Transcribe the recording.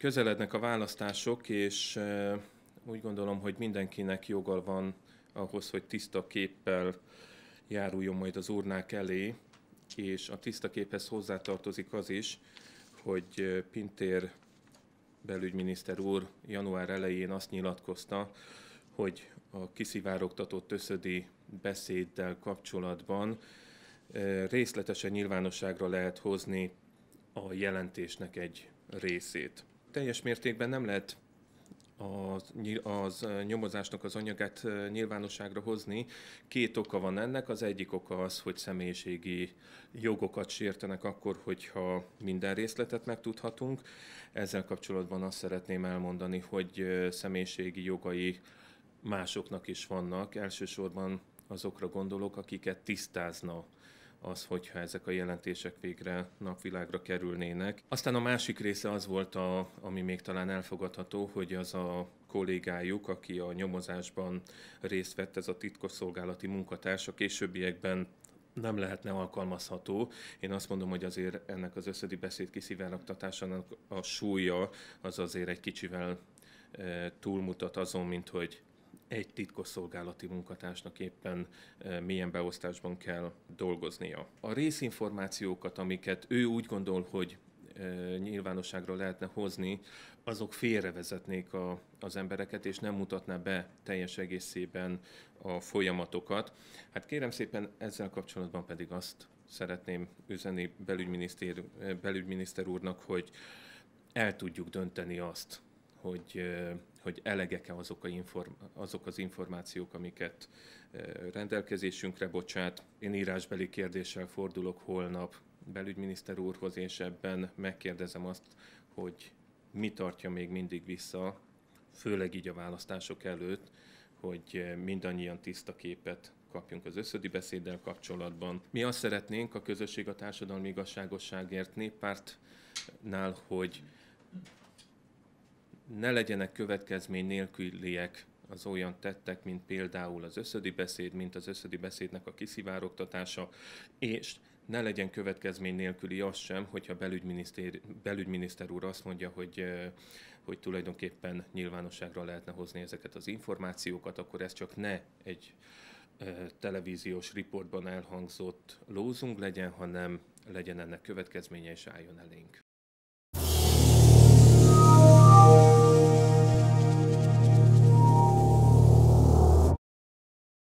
Közelednek a választások, és eh, úgy gondolom, hogy mindenkinek joga van ahhoz, hogy tiszta képpel járuljon majd az urnák elé, és a tiszta képhez hozzátartozik az is, hogy eh, Pintér belügyminiszter úr január elején azt nyilatkozta, hogy a kiszivárogtatott összödi beszéddel kapcsolatban eh, részletesen nyilvánosságra lehet hozni a jelentésnek egy részét teljes mértékben nem lehet az, az nyomozásnak az anyagát nyilvánosságra hozni. Két oka van ennek. Az egyik oka az, hogy személyiségi jogokat sértenek akkor, hogyha minden részletet megtudhatunk. Ezzel kapcsolatban azt szeretném elmondani, hogy személyiségi jogai másoknak is vannak. Elsősorban azokra gondolok, akiket tisztázna az, hogyha ezek a jelentések végre napvilágra kerülnének. Aztán a másik része az volt, a, ami még talán elfogadható, hogy az a kollégájuk, aki a nyomozásban részt vett, ez a titkosszolgálati munkatárs, a későbbiekben nem lehetne alkalmazható. Én azt mondom, hogy azért ennek az összedi beszéd kiszivárogtatásának a súlya az azért egy kicsivel eh, túlmutat azon, mint hogy egy titkosszolgálati munkatársnak éppen eh, milyen beosztásban kell dolgoznia. A részinformációkat, amiket ő úgy gondol, hogy eh, nyilvánosságra lehetne hozni, azok félrevezetnék a, az embereket, és nem mutatná be teljes egészében a folyamatokat. Hát kérem szépen ezzel kapcsolatban pedig azt szeretném üzeni belügyminiszter, eh, belügyminiszter úrnak, hogy el tudjuk dönteni azt, hogy, hogy elegek-e azok, a inform, azok az információk, amiket rendelkezésünkre bocsát. Én írásbeli kérdéssel fordulok holnap belügyminiszter úrhoz, és ebben megkérdezem azt, hogy mi tartja még mindig vissza, főleg így a választások előtt, hogy mindannyian tiszta képet kapjunk az összödi beszéddel kapcsolatban. Mi azt szeretnénk a közösség a társadalmi igazságosságért néppártnál, hogy ne legyenek következmény nélküliek az olyan tettek, mint például az összödi beszéd, mint az összödi beszédnek a kiszivárogtatása, és ne legyen következmény nélküli az sem, hogyha belügyminiszter, belügyminiszter úr azt mondja, hogy, hogy tulajdonképpen nyilvánosságra lehetne hozni ezeket az információkat, akkor ez csak ne egy televíziós riportban elhangzott lózunk legyen, hanem legyen ennek következménye és álljon elénk.